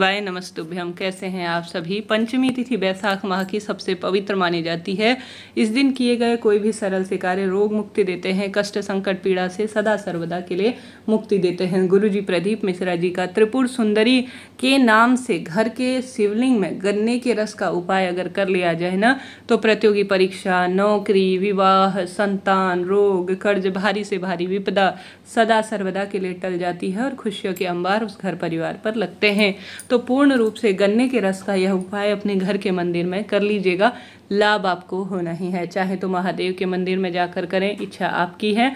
वाय नमस्तुभ्यम कैसे हैं आप सभी पंचमी तिथि बैसाख माह की सबसे पवित्र मानी जाती है इस दिन किए गए कोई भी सरल से कार्य रोग मुक्ति देते हैं कष्ट संकट पीड़ा से सदा सर्वदा के लिए मुक्ति देते हैं गुरु जी प्रदीप मिश्रा जी का त्रिपुर सुंदरी के नाम से घर के शिवलिंग में गन्ने के रस का उपाय अगर कर लिया जाए ना तो प्रतियोगी परीक्षा नौकरी विवाह संतान रोग कर्ज भारी से भारी विपदा सदा सर्वदा के लिए टल जाती है और खुशियों के अंबार उस घर परिवार पर लगते हैं तो पूर्ण रूप से गन्ने के रस का यह उपाय अपने घर के मंदिर में कर लीजिएगा लाभ आपको होना ही है चाहे तो महादेव के मंदिर में जाकर करें इच्छा आपकी है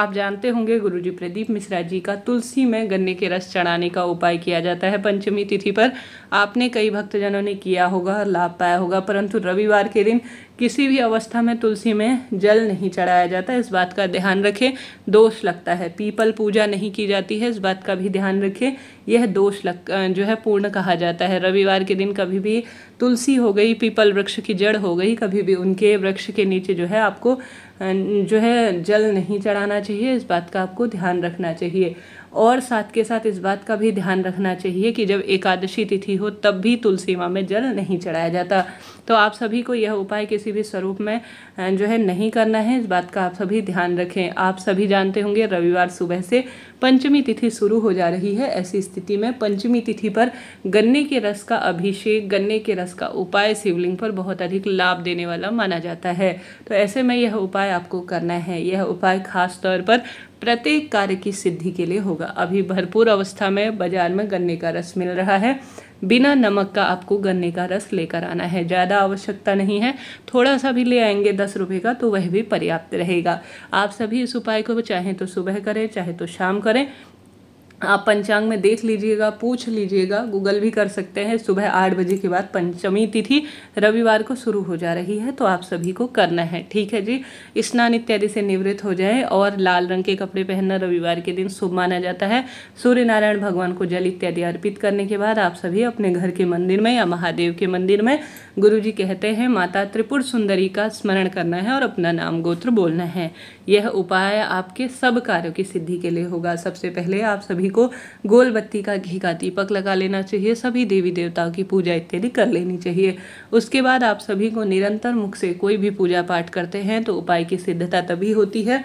आप जानते होंगे गुरुजी प्रदीप मिश्रा जी का तुलसी में गन्ने के रस चढ़ाने का उपाय किया जाता है पंचमी तिथि पर आपने कई भक्तजनों ने किया होगा लाभ पाया होगा परंतु रविवार के दिन किसी भी अवस्था में तुलसी में जल नहीं चढ़ाया जाता इस बात का ध्यान रखें दोष लगता है पीपल पूजा नहीं की जाती है इस बात का भी ध्यान रखें यह दोष लग जो है पूर्ण कहा जाता है रविवार के दिन कभी भी तुलसी हो गई पीपल वृक्ष की जड़ हो गई कभी भी उनके वृक्ष के नीचे जो है आपको जो है जल नहीं चढ़ाना चाहिए इस बात का आपको ध्यान रखना चाहिए और साथ के साथ इस बात का भी ध्यान रखना चाहिए कि जब एकादशी तिथि हो तब भी तुलसी माँ में जल नहीं चढ़ाया जाता तो आप सभी को यह उपाय किसी भी स्वरूप में जो है नहीं करना है इस बात का आप सभी ध्यान रखें आप सभी जानते होंगे रविवार सुबह से पंचमी तिथि शुरू हो जा रही है ऐसी स्थिति में पंचमी तिथि पर गन्ने के रस का अभिषेक गन्ने के रस का उपाय शिवलिंग पर बहुत अधिक लाभ देने वाला माना जाता है तो ऐसे में यह उपाय उपाय आपको करना है यह उपाय खास तौर पर प्रत्येक कार्य की सिद्धि के लिए होगा अभी भरपूर अवस्था में बाजार में गन्ने का रस मिल रहा है बिना नमक का आपको गन्ने का रस लेकर आना है ज़्यादा आवश्यकता नहीं है थोड़ा सा भी ले आएंगे दस रुपये का तो वह भी पर्याप्त रहेगा आप सभी इस उपाय को चाहें तो सुबह करें चाहे तो शाम करें आप पंचांग में देख लीजिएगा पूछ लीजिएगा गूगल भी कर सकते हैं सुबह आठ बजे के बाद पंचमी तिथि रविवार को शुरू हो जा रही है तो आप सभी को करना है ठीक है जी स्नान इत्यादि से निवृत्त हो जाए और लाल रंग के कपड़े पहनना रविवार के दिन शुभ माना जाता है सूर्य नारायण भगवान को जल इत्यादि अर्पित करने के बाद आप सभी अपने घर के मंदिर में या महादेव के मंदिर में गुरु जी कहते हैं माता त्रिपुर सुंदरी का स्मरण करना है और अपना नाम गोत्र बोलना है यह उपाय आपके सब कार्यों की सिद्धि के लिए होगा सबसे पहले आप सभी सभी को गोल बत्ती का घी का दीपक लगा लेना चाहिए सभी देवी देवताओं की पूजा इत्यादि कर लेनी चाहिए उसके बाद आप सभी को निरंतर मुख से कोई भी पूजा पाठ करते हैं तो उपाय की सिद्धता तभी होती है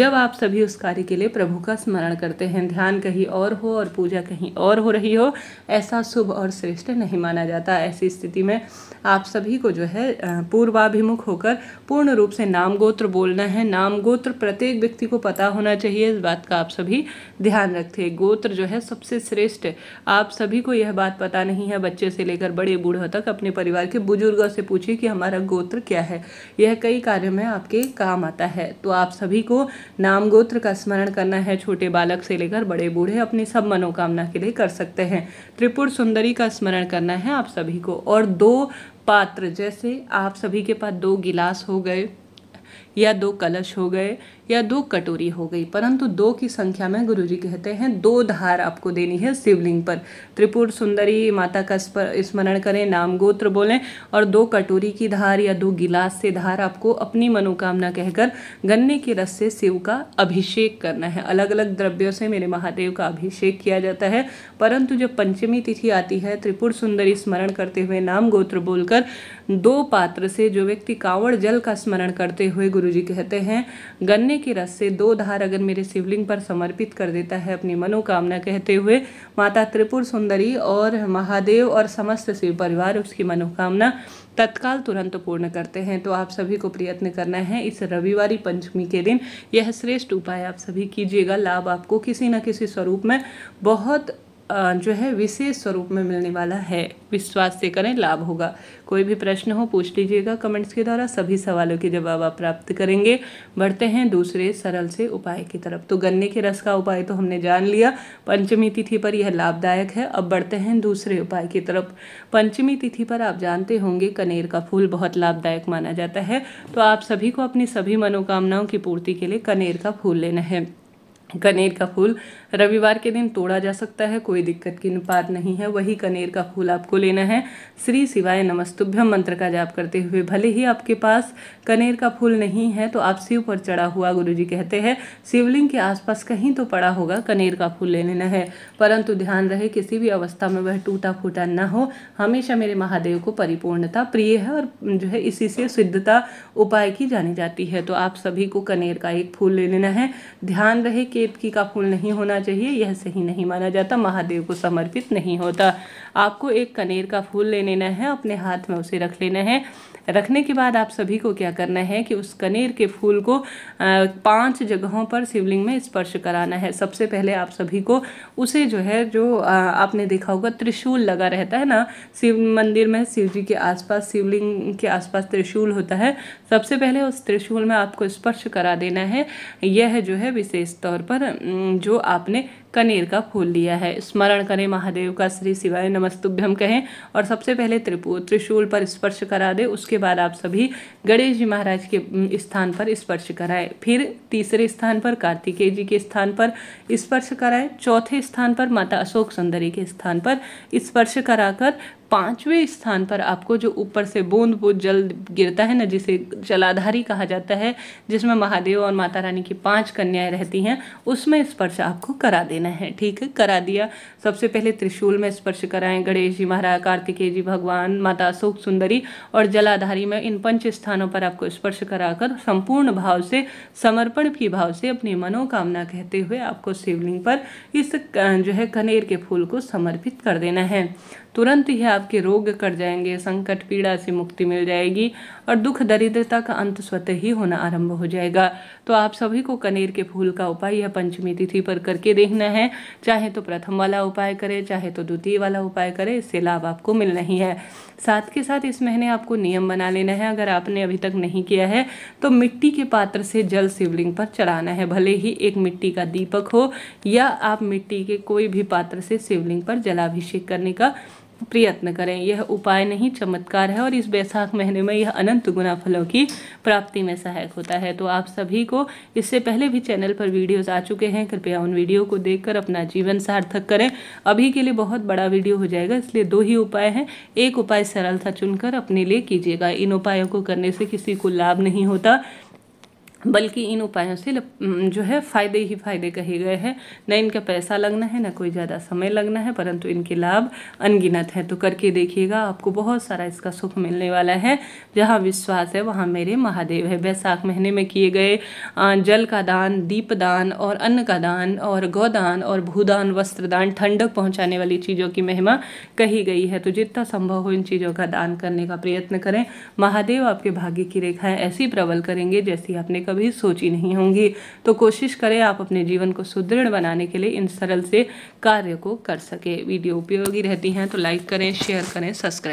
जब आप सभी उस कार्य के लिए प्रभु का स्मरण करते हैं ध्यान कहीं और हो और पूजा कहीं और हो रही हो ऐसा शुभ और श्रेष्ठ नहीं माना जाता ऐसी स्थिति में आप सभी को जो है पूर्वाभिमुख होकर पूर्ण रूप से नाम गोत्र बोलना है नाम गोत्र प्रत्येक व्यक्ति को पता होना चाहिए इस बात का आप सभी ध्यान रखते गोत्र जो है सबसे श्रेष्ठ है आप सभी को यह बात पता नहीं है बच्चे से लेकर बड़े बूढ़ों तक अपने परिवार के बुजुर्गों से पूछिए कि हमारा गोत्र क्या है यह कई कार्यों में आपके काम आता है तो आप सभी को नाम गोत्र का स्मरण करना है छोटे बालक से लेकर बड़े बूढ़े अपनी सब मनोकामना के लिए कर सकते हैं त्रिपुर सुंदरी का स्मरण करना है आप सभी को और दो पात्र जैसे आप सभी के पास दो गिलास हो गए या दो कलश हो गए या दो कटोरी हो गई परंतु दो की संख्या में गुरु जी कहते हैं दो धार आपको देनी है शिवलिंग पर त्रिपुर सुंदरी माता का स्मरण करें नाम गोत्र बोलें और दो कटोरी की धार या दो गिलास से धार आपको अपनी मनोकामना कहकर गन्ने के रस से शिव का अभिषेक करना है अलग अलग द्रव्यों से मेरे महादेव का अभिषेक किया जाता है परंतु जब पंचमी तिथि आती है त्रिपुर सुंदरी स्मरण करते हुए नाम गोत्र बोलकर दो पात्र से जो व्यक्ति कांवड़ जल का स्मरण करते हुए गुरु जी कहते हैं गन्ने के रस से दो धार अगर मेरे शिवलिंग पर समर्पित कर देता है अपनी मनोकामना कहते हुए माता त्रिपुर सुंदरी और महादेव और समस्त शिव परिवार उसकी मनोकामना तत्काल तुरंत पूर्ण करते हैं तो आप सभी को प्रयत्न करना है इस रविवारी पंचमी के दिन यह श्रेष्ठ उपाय आप सभी कीजिएगा लाभ आपको किसी न किसी स्वरूप में बहुत जो है विशेष स्वरूप में मिलने वाला है विश्वास से करें लाभ होगा कोई भी प्रश्न हो पूछ लीजिएगा कमेंट्स के द्वारा सभी सवालों के जवाब आप प्राप्त करेंगे बढ़ते हैं दूसरे सरल से उपाय की तरफ तो गन्ने के रस का उपाय तो हमने जान लिया पंचमी तिथि पर यह लाभदायक है अब बढ़ते हैं दूसरे उपाय की तरफ पंचमी तिथि पर आप जानते होंगे कनेर का फूल बहुत लाभदायक माना जाता है तो आप सभी को अपनी सभी मनोकामनाओं की पूर्ति के लिए कनेर का फूल लेना है कनेर का फूल रविवार के दिन तोड़ा जा सकता है कोई दिक्कत की बात नहीं है वही कनेर का फूल आपको लेना है श्री शिवाय नमस्तुभ्यम मंत्र का जाप करते हुए भले ही आपके पास कनेर का फूल नहीं है तो आप शिव पर चढ़ा हुआ गुरु जी कहते हैं शिवलिंग के आसपास कहीं तो पड़ा होगा कनेर का फूल ले लेना है परंतु ध्यान रहे किसी भी अवस्था में वह टूटा फूटा ना हो हमेशा मेरे महादेव को परिपूर्णता प्रिय है और जो है इसी से सिद्धता उपाय की जानी जाती है तो आप सभी को कनेर का एक फूल ले लेना है ध्यान रहे कि देवकी का फूल नहीं होना चाहिए यह सही नहीं माना जाता महादेव को समर्पित नहीं होता आपको एक कनेर का फूल ले लेना है अपने हाथ में उसे रख लेना है रखने के बाद आप सभी को क्या करना है कि उस कनेर के फूल को पांच जगहों पर शिवलिंग में स्पर्श कराना है सबसे पहले आप सभी को उसे जो है जो आपने देखा होगा त्रिशूल लगा रहता है ना शिव मंदिर में शिव जी के आसपास शिवलिंग के आसपास त्रिशूल होता है सबसे पहले उस त्रिशूल में आपको स्पर्श करा देना है यह जो है विशेष तौर पर जो आपने कनेर का फूल लिया है स्मरण करें महादेव का श्री शिवाय नमस्तुभ्यम कहें और सबसे पहले त्रिपु त्रिशूल पर स्पर्श करा दे उसके बाद आप सभी गणेश जी महाराज के स्थान पर स्पर्श कराएं फिर तीसरे स्थान पर कार्तिकेय जी के स्थान पर स्पर्श कराएं चौथे स्थान पर माता अशोक सुंदरी के स्थान पर स्पर्श कराकर पाँचवें स्थान पर आपको जो ऊपर से बूंद बूंद जल गिरता है ना जिसे जलाधारी कहा जाता है जिसमें महादेव और माता रानी की पांच कन्याएं रहती हैं उसमें स्पर्श आपको करा देना है ठीक है करा दिया सबसे पहले त्रिशूल में स्पर्श कराएं गणेश जी महाराज कार्तिकेय जी भगवान माता अशोक सुंदरी और जलाधारी में इन पंच स्थानों पर आपको स्पर्श कराकर संपूर्ण भाव से समर्पण की भाव से अपनी मनोकामना कहते हुए आपको शिवलिंग पर इस जो है कनेर के फूल को समर्पित कर देना है तुरंत ही आपके रोग कट जाएंगे संकट पीड़ा से मुक्ति मिल जाएगी और दुख दरिद्रता का अंत स्वतः ही होना आरंभ हो जाएगा तो आप सभी को कनेर के फूल का उपाय यह पंचमी तिथि पर करके देखना है चाहे तो प्रथम वाला उपाय करें चाहे तो द्वितीय वाला उपाय करें इससे लाभ आपको मिल रही है साथ के साथ इस महीने आपको नियम बना लेना है अगर आपने अभी तक नहीं किया है तो मिट्टी के पात्र से जल शिवलिंग पर चढ़ाना है भले ही एक मिट्टी का दीपक हो या आप मिट्टी के कोई भी पात्र से शिवलिंग पर जलाभिषेक करने का प्रयत्न करें यह उपाय नहीं चमत्कार है और इस बैसाख महीने में यह अनंत गुना फलों की प्राप्ति में सहायक होता है तो आप सभी को इससे पहले भी चैनल पर वीडियोस आ चुके हैं कृपया उन वीडियो को देखकर अपना जीवन सार्थक करें अभी के लिए बहुत बड़ा वीडियो हो जाएगा इसलिए दो ही उपाय हैं एक उपाय सरलता चुनकर अपने लिए कीजिएगा इन उपायों को करने से किसी को लाभ नहीं होता बल्कि इन उपायों से जो है फ़ायदे ही फायदे कहे गए हैं न इनका पैसा लगना है न कोई ज़्यादा समय लगना है परंतु इनके लाभ अनगिनत हैं तो करके देखिएगा आपको बहुत सारा इसका सुख मिलने वाला है जहाँ विश्वास है वहाँ मेरे महादेव है वैसाख महीने में किए गए जल का दान दीप दान और अन्न का दान और गौदान और भूदान वस्त्रदान ठंडक पहुँचाने वाली चीज़ों की महिमा कही गई है तो जितना संभव हो इन चीज़ों का दान करने का प्रयत्न करें महादेव आपके भाग्य की रेखाएँ ऐसी प्रबल करेंगे जैसी आपने कभी सोची नहीं होंगी तो कोशिश करें आप अपने जीवन को सुदृढ़ बनाने के लिए इन सरल से कार्य को कर सके वीडियो उपयोगी रहती हैं तो लाइक करें शेयर करें सब्सक्राइब